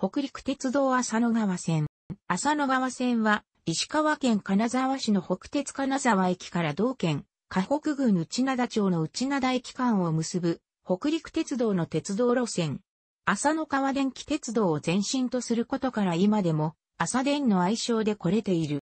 北陸鉄道浅野川線。浅野川線は、石川県金沢市の北鉄金沢駅から同県、河北郡内灘町の内灘駅間を結ぶ、北陸鉄道の鉄道路線。浅野川電気鉄道を前身とすることから今でも、浅電の愛称で来れている。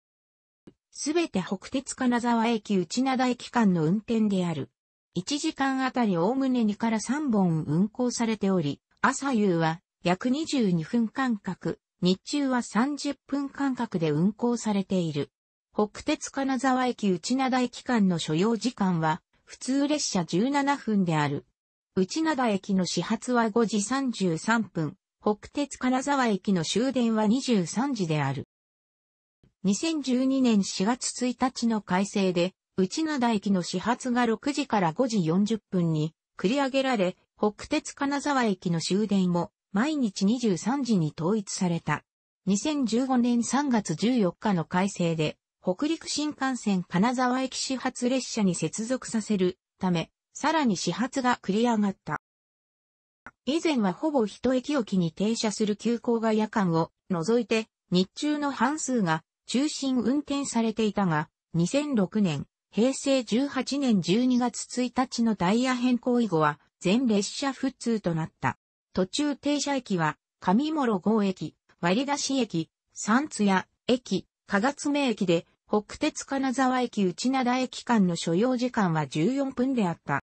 すべて北鉄金沢駅内灘駅間の運転である。1時間あたりおおむね2から3本運行されており、朝夕は約22分間隔、日中は30分間隔で運行されている。北鉄金沢駅内灘駅間の所要時間は、普通列車17分である。内灘駅の始発は5時33分、北鉄金沢駅の終電は23時である。2012年4月1日の改正で、内灘駅の始発が6時から5時40分に繰り上げられ、北鉄金沢駅の終電も毎日23時に統一された。2015年3月14日の改正で、北陸新幹線金沢駅始発列車に接続させるため、さらに始発が繰り上がった。以前はほぼ一駅おきに停車する急行が夜間を除いて、日中の半数が中心運転されていたが、2006年、平成18年12月1日のダイヤ変更以後は、全列車普通となった。途中停車駅は、上諸郷駅、割出し駅、三津屋駅、加賀爪駅で、北鉄金沢駅内灘駅間の所要時間は14分であった。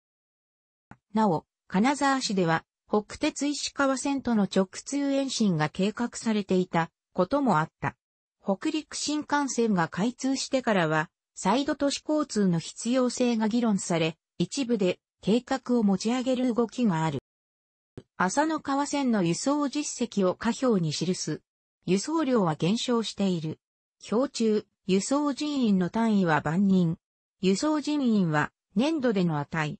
なお、金沢市では、北鉄石川線との直通延伸が計画されていたこともあった。北陸新幹線が開通してからは、サイド都市交通の必要性が議論され、一部で計画を持ち上げる動きがある。浅野川線の輸送実績を下表に記す。輸送量は減少している。表中、輸送人員の単位は万人。輸送人員は年度での値。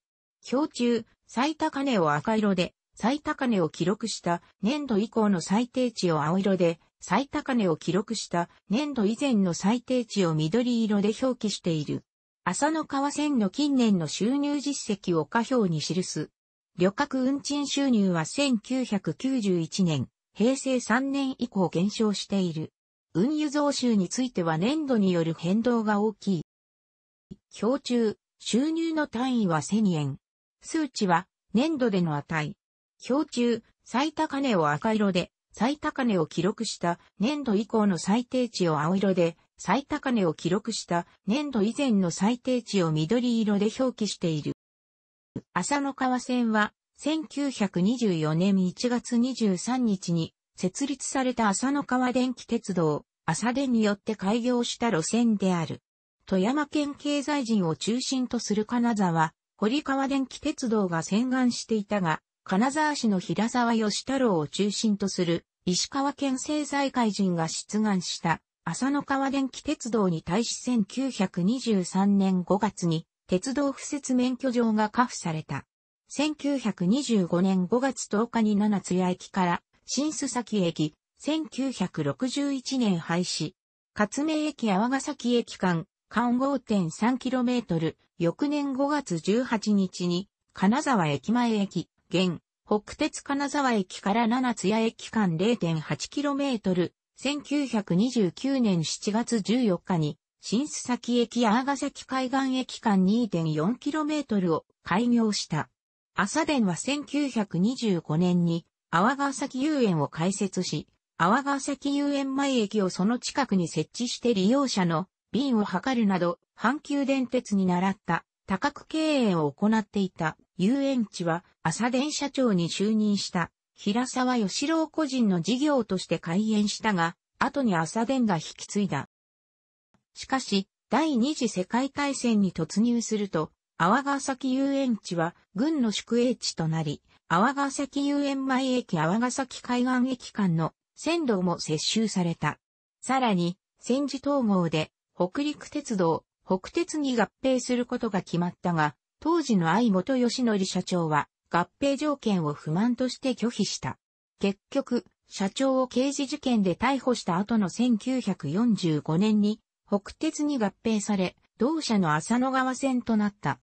表中、最高値を赤色で、最高値を記録した年度以降の最低値を青色で、最高値を記録した年度以前の最低値を緑色で表記している。浅野川線の近年の収入実績を下表に記す。旅客運賃収入は1991年、平成3年以降減少している。運輸増収については年度による変動が大きい。標中、収入の単位は1000円。数値は年度での値。標中、最高値を赤色で、最高値を記録した年度以降の最低値を青色で、最高値を記録した年度以前の最低値を緑色で表記している。浅野川線は、1924年1月23日に設立された浅野川電気鉄道、浅電によって開業した路線である。富山県経済人を中心とする金沢、堀川電気鉄道が洗顔していたが、金沢市の平沢義太郎を中心とする石川県政財界人が出願した浅野川電気鉄道に対し1923年5月に鉄道敷設免許状がカ付された。1925年5月10日に七津屋駅から新須崎駅、1961年廃止。勝名駅淡崎駅間、間 5.3km、翌年5月18日に、金沢駅前駅、現、北鉄金沢駅から七津屋駅間 0.8km、1929年7月14日に、新須崎駅や賀崎海岸駅間 2.4km を開業した。朝電は1925年に阿ヶ崎遊園を開設し、阿ヶ崎遊園前駅をその近くに設置して利用者の便を図るなど、阪急電鉄に倣った多角経営を行っていた遊園地は朝電社長に就任した平沢義郎個人の事業として開園したが、後に朝電が引き継いだ。しかし、第二次世界大戦に突入すると、阿波崎遊園地は軍の宿営地となり、阿波崎遊園前駅阿波崎海岸駅間の線路も接収された。さらに、戦時統合で北陸鉄道、北鉄に合併することが決まったが、当時の相本義則社長は合併条件を不満として拒否した。結局、社長を刑事事件で逮捕した後の1945年に北鉄に合併され、同社の浅野川線となった。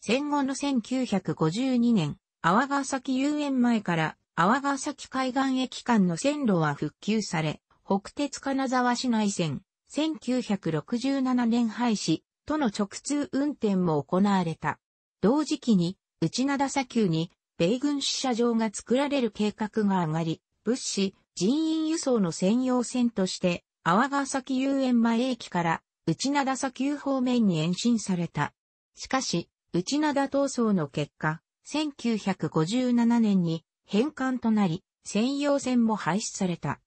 戦後の1952年、阿波崎遊園前から阿波崎海岸駅間の線路は復旧され、北鉄金沢市内線、1967年廃止、との直通運転も行われた。同時期に、内灘砂丘に、米軍支社場が作られる計画が上がり、物資、人員輸送の専用線として、阿波ヶ崎遊園前駅から内灘砂丘方面に延伸された。しかし、内灘闘争の結果、1957年に返還となり、専用線も廃止された。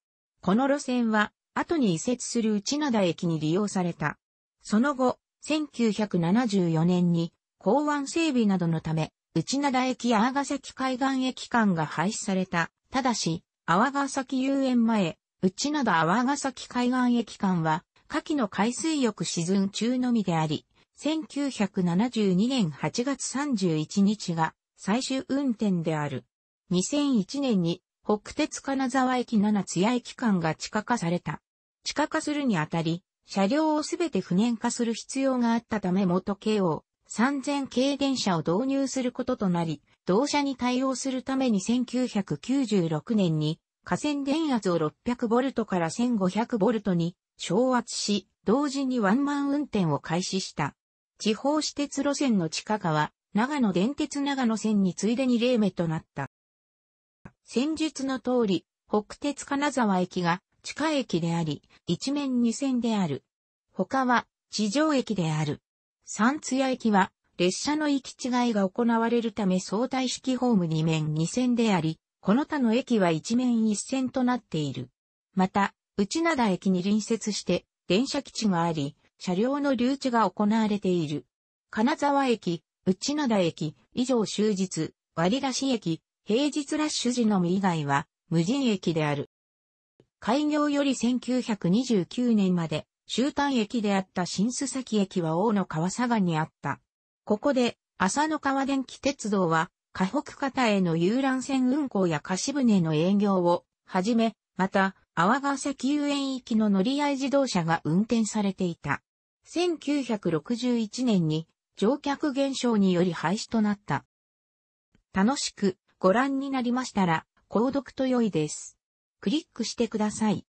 この路線は、後に移設する内灘駅に利用された。その後、1974年に、港湾整備などのため、内灘駅阿阿ヶ崎海岸駅間が廃止された。ただし、阿ヶ崎遊園前、内灘波ヶ崎海岸駅間は、下記の海水浴シーズン中のみであり、1972年8月31日が最終運転である。2001年に北鉄金沢駅七津屋駅間が地下化された。地下化するにあたり、車両をすべて不燃化する必要があったため元京王3000系電車を導入することとなり、同社に対応するために1996年に河線電圧を6 0 0トから1 5 0 0トに昇圧し、同時にワンマン運転を開始した。地方私鉄路線の地下化は、長野電鉄長野線に次いでに例目となった。先日の通り、北鉄金沢駅が地下駅であり、一面二線である。他は地上駅である。三津屋駅は列車の行き違いが行われるため相対式ホーム二面二線であり、この他の駅は一面一線となっている。また、内灘駅に隣接して電車基地があり、車両の留置が行われている。金沢駅、内灘駅、以上終日、割出し駅、平日ラッシュ時のみ以外は無人駅である。開業より1929年まで終端駅であった新須崎駅は大野川佐賀にあった。ここで、浅野川電気鉄道は河北方への遊覧船運航や貸船の営業をはじめ、また、泡ヶ崎遊園行きの乗り合い自動車が運転されていた。1961年に乗客減少により廃止となった。楽しくご覧になりましたら、購読と良いです。クリックしてください。